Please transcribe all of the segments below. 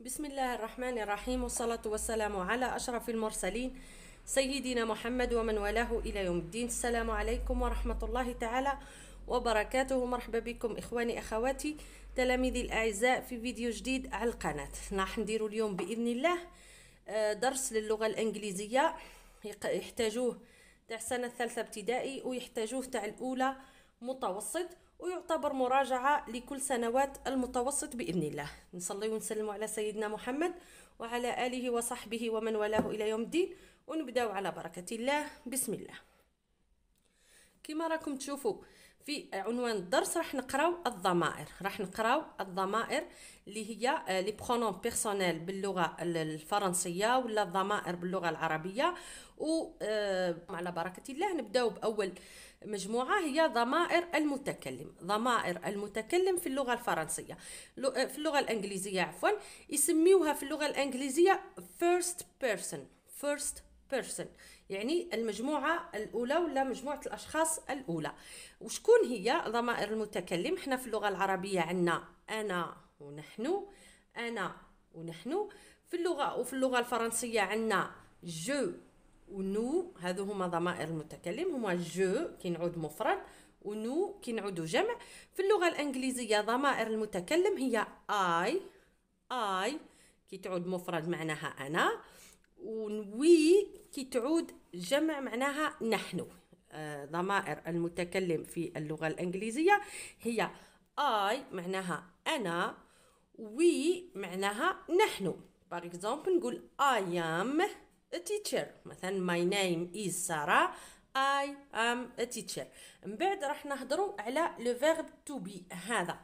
بسم الله الرحمن الرحيم والصلاة والسلام على أشرف المرسلين سيدنا محمد ومن والاه إلى يوم الدين السلام عليكم ورحمة الله تعالى وبركاته مرحبا بكم إخواني أخواتي تلاميذي الأعزاء في فيديو جديد على القناة راح نديرو اليوم بإذن الله آه، درس للغة الإنجليزية يحتاجوه تاع السنة الثالثة ابتدائي ويحتاجوه تاع الأولى متوسط ويعتبر مراجعة لكل سنوات المتوسط بإذن الله نصلي ونسلم على سيدنا محمد وعلى آله وصحبه ومن والاه إلى يوم الدين ونبدأ على بركة الله بسم الله كما راكم تشوفوا في عنوان الدرس راح نقراو الضمائر راح نقراو الضمائر اللي هي لي برونوم بيرسونيل باللغه الفرنسيه ولا الضمائر باللغه العربيه و آه، على بركه الله نبداو باول مجموعه هي ضمائر المتكلم ضمائر المتكلم في اللغه الفرنسيه آه، في اللغه الانجليزيه عفوا يسميوها في اللغه الانجليزيه first person first person يعني المجموعه الاولى ولا مجموعه الاشخاص الاولى وشكون هي ضمائر المتكلم حنا في اللغه العربيه عندنا انا ونحن انا ونحن في اللغه وفي اللغه الفرنسيه عندنا جو ونو هادو هما ضمائر المتكلم هما جو كينعود مفرد ونو كينعودو جمع في اللغه الانجليزيه ضمائر المتكلم هي اي اي كي تعود مفرد معناها انا ونوي كي تعود جمع معناها نحن آه، ضمائر المتكلم في اللغة الإنجليزية هي I معناها أنا وي معناها نحن باغ اكزومبل نقول I am a teacher مثلا my name is Sarah I am a teacher من بعد راح نهضروا على لو فيرب تو بي هذا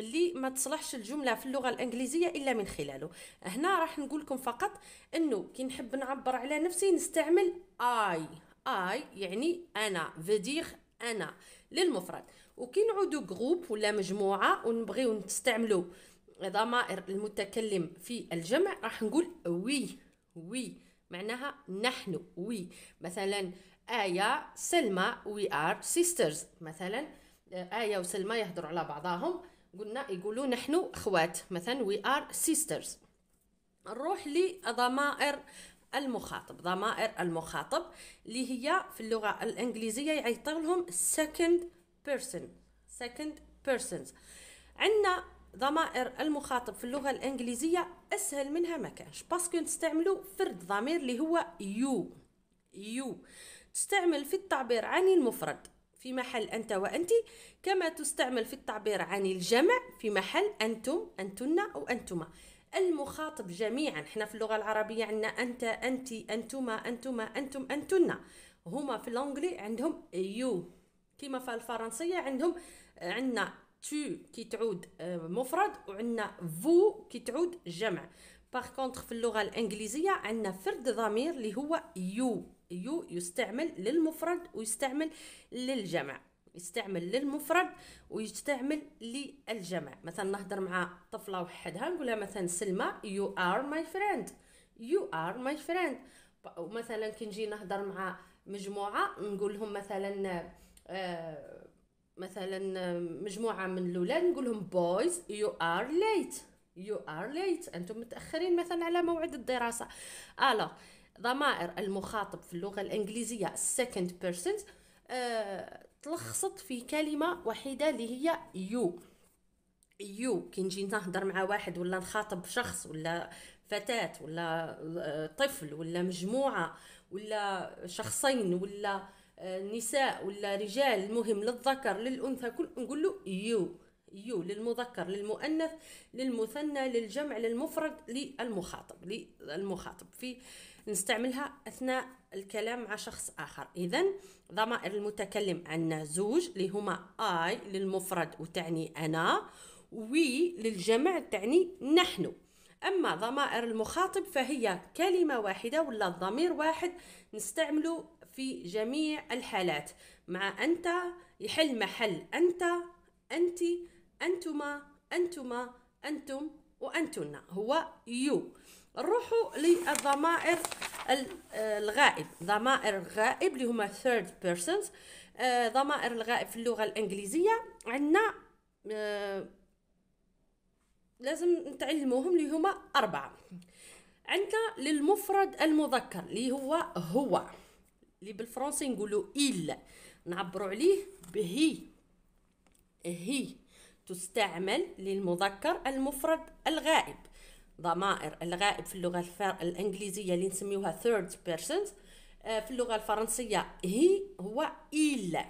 اللي ما تصلحش الجمله في اللغه الانجليزيه الا من خلاله هنا راح نقول لكم فقط انه كي نحب نعبر على نفسي نستعمل اي اي يعني انا فيديغ انا للمفرد وكي نعودو جروب ولا مجموعه ونبغيو نستعملو ضمائر المتكلم في الجمع راح نقول وي وي معناها نحن وي مثلا آية سلمى وي ار سيسترز مثلا آية وسلمى يهضروا على بعضهم قلنا يقولوا نحن اخوات مثلا وي ار سيسترز نروح لضمائر المخاطب ضمائر المخاطب اللي هي في اللغه الانجليزيه يعيطوا لهم second person second persons عندنا ضمائر المخاطب في اللغه الانجليزيه اسهل منها ما كانش باسكو نستعملوا فرد ضمير اللي هو يو يو تستعمل في التعبير عن المفرد في محل أنت وأنت كما تستعمل في التعبير عن الجمع في محل أنتم أنتن أو أنتما المخاطب جميعا حنا في اللغة العربية عندنا أنت أنت أنتما أنتما أنتم أنتن هما في الانجلي عندهم يو كما في الفرنسية عندهم عندنا تو كي تعود آه، مفرد وعندنا فو كي تعود جمع باغ كونتخ في اللغة الإنجليزية عندنا فرد ضمير اللي هو يو يو يستعمل للمفرد ويستعمل للجمع يستعمل للمفرد ويستعمل للجمع مثلا نهضر مع طفله وحدها نقولها مثلا سلمى يو ار ماي فريند يو ار ماي فريند مثلا كي نجي نهضر مع مجموعه نقول لهم مثلا آه، مثلا مجموعه من الاولاد نقول لهم بويز يو ار ليت يو ار ليت انتم متاخرين مثلا على موعد الدراسه الو آه، ضمائر المخاطب في اللغة الإنجليزية second persons آه، تلخصت في كلمة وحيدة اللي هي يو يو كي نجي نهضر مع واحد ولا نخاطب شخص ولا فتاة ولا آه، طفل ولا مجموعة ولا شخصين ولا آه، نساء ولا رجال المهم للذكر للأنثى كل نقول له يو يو للمذكر للمؤنث للمثنى للجمع للمفرد للمخاطب للمخاطب في نستعملها اثناء الكلام مع شخص اخر اذا ضمائر المتكلم عندنا زوج اللي هما اي للمفرد وتعني انا وي للجمع تعني نحن اما ضمائر المخاطب فهي كلمه واحده ولا ضمير واحد نستعمله في جميع الحالات مع انت يحل محل انت انت انتما انتما انتم وانتن هو يو نروحوا للضمائر آه، الغائب ضمائر الغائب اللي هما third persons آه، ضمائر الغائب في اللغه الانجليزيه عندنا آه، لازم نتعلموهم اللي هما اربعه عندنا للمفرد المذكر اللي هو هو اللي بالفرنسي نقولوا إل نعبرو عليه بهي هي تستعمل للمذكر المفرد الغائب ضمائر الغائب في اللغه الفر... الانجليزيه اللي نسميوها ثيرد بيرسونز آه، في اللغه الفرنسيه هي هو إلا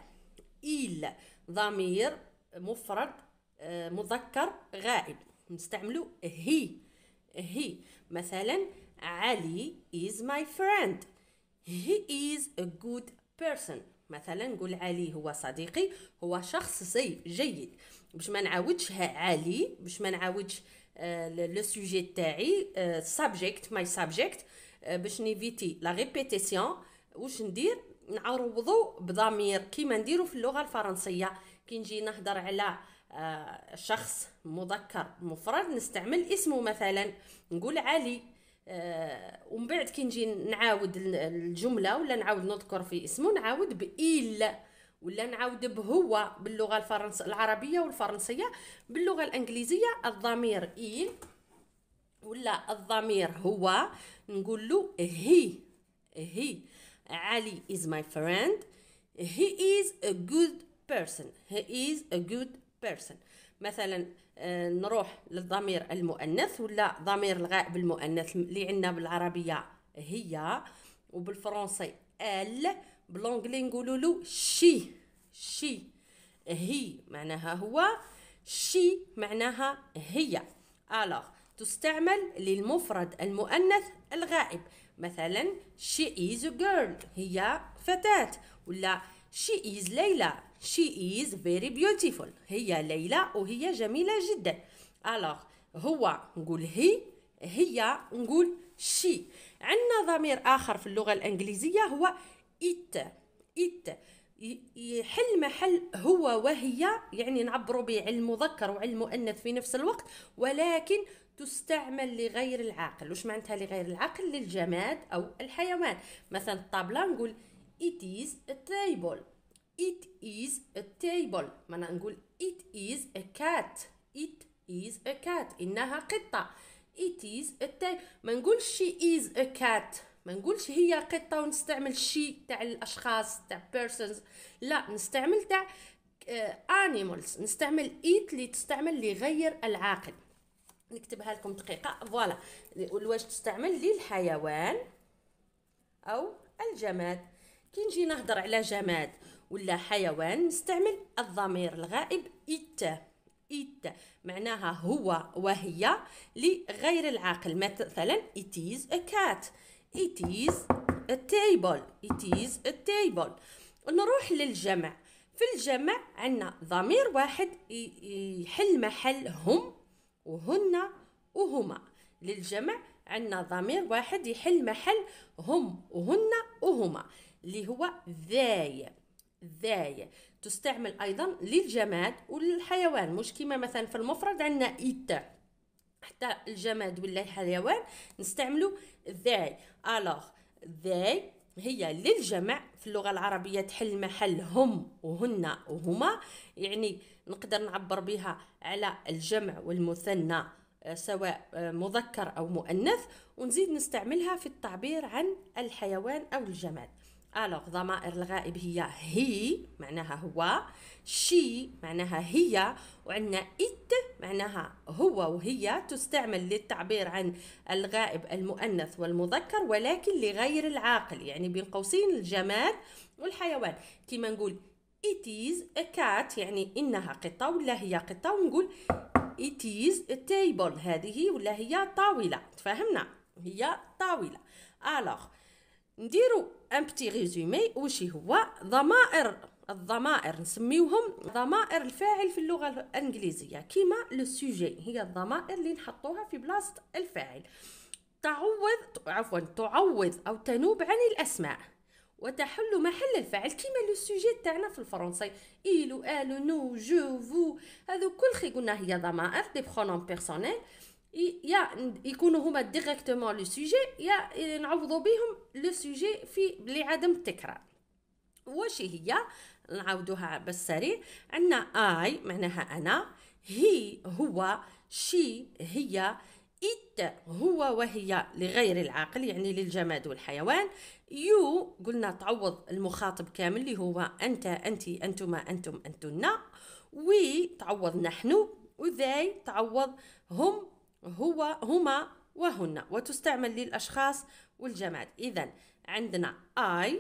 إلا ضمير مفرد آه، مذكر غائب نستعملو هي هي مثلا علي is my friend he is a good person مثلا نقول علي هو صديقي هو شخص جيد باش ما نعاودش عالي باش ما نعاودش لو آه، سوجي تاعي سابجيكت ماي سابجيكت باش نيفيتي لا ريبيتيسيون واش ندير نعوضو بضمير كيما نديرو في اللغه الفرنسيه كي نجي نهضر على آه، شخص مذكر مفرد نستعمل اسمه مثلا نقول علي آه، ومن بعد كي نجي نعاود الجمله ولا نعاود نذكر في اسمه نعاود بإيل ولا نعاود بهو باللغه الفرنس العربيه والفرنسيه باللغه الانجليزيه الضمير إيل ولا الضمير هو نقول له هي هي علي از ماي فريند هي از ا good person هي از ا good person مثلا آه، نروح للضمير المؤنث ولا ضمير الغائب المؤنث اللي عندنا بالعربيه هي وبالفرنسي ال بلونجلي نقولوا له شي شي هي معناها هو شي معناها هي الوغ تستعمل للمفرد المؤنث الغائب مثلا شي از ا جيرل هي فتاة ولا شي از ليلى شي از فيري بيوتيفول هي ليلى وهي جميلة جدا الوغ هو نقول هي هي نقول شي عندنا ضمير آخر في اللغة الإنجليزية هو إت إت يحل محل هو وهي يعني نعبروا به علم مذكر وعلم مؤنث في نفس الوقت ولكن تستعمل لغير العاقل وش معناتها لغير العقل للجماد أو الحيوان مثلا الطابلة نقول it is a table it is a table ما نقول it is a cat it is a cat إنها قطة it is a table ما نقولش she is a cat ما نقولش هي قطه ونستعمل شي تاع الاشخاص تاع بيرسونز لا نستعمل تاع آه، animals نستعمل it اللي تستعمل لغير العاقل نكتبها لكم دقيقه فوالا الواش تستعمل للحيوان او الجماد كي نجي نهضر على جماد ولا حيوان نستعمل الضمير الغائب إت إت معناها هو وهي لغير العاقل مثلا it is a cat it is a table it is a table نروح للجمع في الجمع عندنا ضمير واحد يحل محل هم وهن وهما للجمع عندنا ضمير واحد يحل محل هم وهن وهما اللي هو ذاي ذاي تستعمل ايضا للجماد وللحيوان مش كما مثلا في المفرد عندنا إت حتى الجماد ولا الحيوان نستعملو ذاي الوغ ذاي هي للجمع في اللغه العربيه تحل محل هم وهن وهما يعني نقدر نعبر بها على الجمع والمثنى آه، سواء آه، مذكر او مؤنث ونزيد نستعملها في التعبير عن الحيوان او الجماد الوغ ضمائر الغائب هي هي معناها هو شي معناها هي وعندنا ات معناها هو وهي تستعمل للتعبير عن الغائب المؤنث والمذكر ولكن لغير العاقل يعني بين قوسين الجماد والحيوان كيما نقول it is a cat يعني انها قطه ولا هي قطه ونقول it is a table هذه ولا هي طاوله تفهمنا هي طاوله الوغ نديرو ان بتي ريزومي وش هو ضمائر الضمائر نسميوهم ضمائر الفاعل في اللغه الانجليزيه كيما لو سوجي هي الضمائر اللي نحطوها في بلاصه الفاعل تعوض عفوا تعوض او تنوب عن الاسماء وتحل محل الفعل كيما لو سوجي تاعنا في الفرنسي ايلو الو نو جو فو هذو كل خي قلنا هي ضمائر دي برونوم بيرسونيل يا يكونوا هما ديريكتومون لو سوجي يا نعوضوا بهم لو سوجي في لعدم التكرار واش هي نعاودوها بالسريع عندنا اي معناها انا هي هو شي هي إت هو وهي لغير العاقل يعني للجماد والحيوان يو قلنا تعوض المخاطب كامل اللي هو أنت أنت أنتما أنتم أنتن وي تعوض نحن وذاي تعوض هم هو هما وهن وتستعمل للأشخاص والجماد إذا عندنا I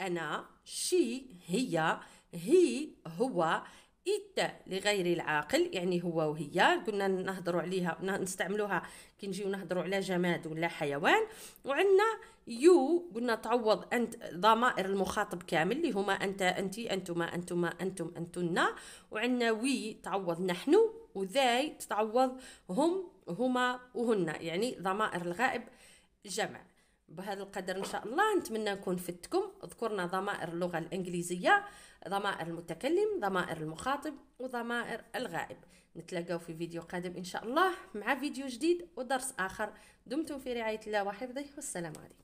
أنا she هي هي هو إت لغير العاقل يعني هو وهي قلنا نهضروا عليها نستعملوها كي نجيو نهضروا على جماد ولا حيوان وعندنا يو قلنا تعوض أنت ضمائر المخاطب كامل اللي هما أنت أنت أنتما أنتما أنتم أنتن وعندنا وي تعوض نحن وذاي تتعوض هم هما وهن يعني ضمائر الغائب جمع بهذا القدر ان شاء الله نتمنى نكون فدتكم ذكرنا ضمائر اللغه الانجليزيه ضمائر المتكلم ضمائر المخاطب وضمائر الغائب نتلاقاو في فيديو قادم ان شاء الله مع فيديو جديد ودرس اخر دمتم في رعايه الله وحفظه والسلام عليكم